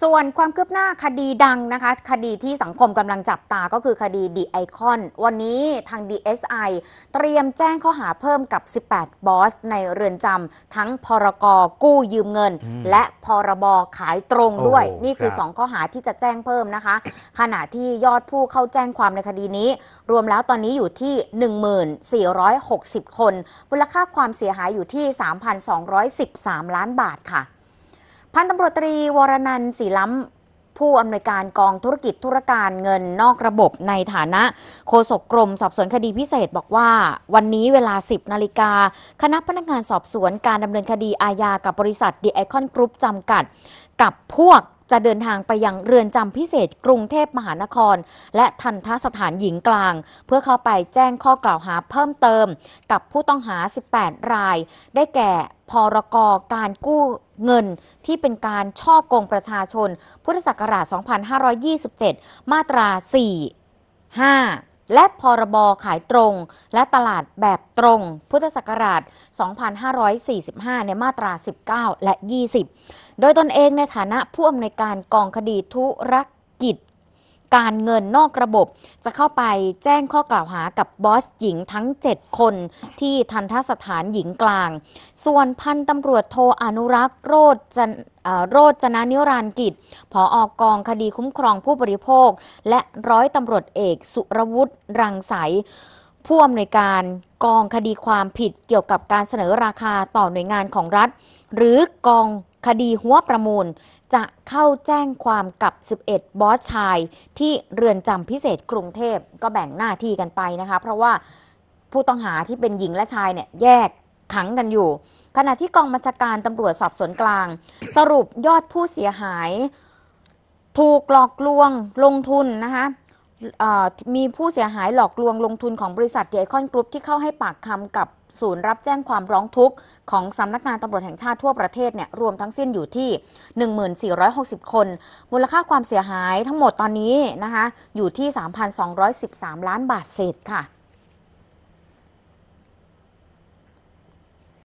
ส่วนความคืบหน้าคดีดังนะคะ คดีที่สังคมกำลังจับตาก็คือคดีดีไอคอนวันนี้ทาง DSI เตรียมแจ้งข้อหาเพิ่มกับ 18 บอส ในเรือนจำทั้งพรกกู้ยืมเงินและพรบขายตรงด้วย นี่คือ 2 ข้อหาที่จะแจ้งเพิ่มนะคะ ขณะที่ยอดผู้เข้าแจ้งความในคดีนี้ รวมแล้วตอนนี้อยู่ที่ 1460 คนมูลค่าความเสียหายอยู่ที่ 3,213 ล้านบาทค่ะพันตำรวจตรีวรนันท์ศรีล้ำผู้อำนวยการกองธุรกิจธุรการเงินนอกระบบในฐานะโฆษกกรมสอบสวนคดีพิเศษบอกว่าวันนี้เวลา 10นาฬิกาคณะพนักงานสอบสวนการดำเนินคดีอาญากับบริษัทดีไอคอนกรุ๊ปจำกัด กับพวกจะเดินทางไปยังเรือนจำพิเศษกรุงเทพมหานคร และทันทสถานหญิงกลาง เพื่อเข้าไปแจ้งข้อกล่าวหาเพิ่มเติมกับผู้ต้องหา 18 ราย ได้แก่พรกการกู้เงินที่เป็นการช่อโกงประชาชน พุทธศักราช 2527 มาตรา 4 5 และพรบขายตรงและตลาดแบบตรงพุทธศักราช 2545 ในมาตรา 19 และ 20 โดยตนเองในฐานะผู้อำนวยการกองคดีธุรกิจการเงินนอกระบบจะเข้าไปแจ้งข้อกล่าวหากับบอสหญิงทั้ง 7 คนที่ทันทสถานหญิงกลาง ส่วนพันตำรวจโทอนุรักษ์โรจจันโรจนานิรานกิจผออกองคดีคุ้มครองผู้บริโภค และร้อยตำรวจเอกสุรวุฒิรังสายผู้อำนวยการกองคดีความผิดเกี่ยวกับการเสนอราคาต่อหน่วยงานของรัฐ หรือกองคดีหัวประมูล จะเข้าแจ้งความกับ 11 บอสชาย ที่เรือนจำพิเศษกรุงเทพก็แบ่งหน้าที่กันไปนะคะเพราะว่าผู้ต้องหาที่เป็นหญิงและชายเนี่ยแยกขังกันอยู่ ขณะที่กองบัญชาการตำรวจสอบสวนกลาง สรุปยอดผู้เสียหาย ถูกหลอกลวงลงทุนนะคะมีผู้เสียหายหลอกลวงลงทุนของบริษัทเดอคอนกรุ๊ปที่เข้าให้ปากคำกับศูนย์รับแจ้งความร้องทุกข์ของสำนักงานตำรวจแห่งชาติทั่วประเทศเนี่ยรวมทั้งสิ้นอยู่ที่ 1460 คน มูลค่าความเสียหายทั้งหมดตอนนี้นะคะอยู่ที่ 3,213 ล้านบาทเศษค่ะ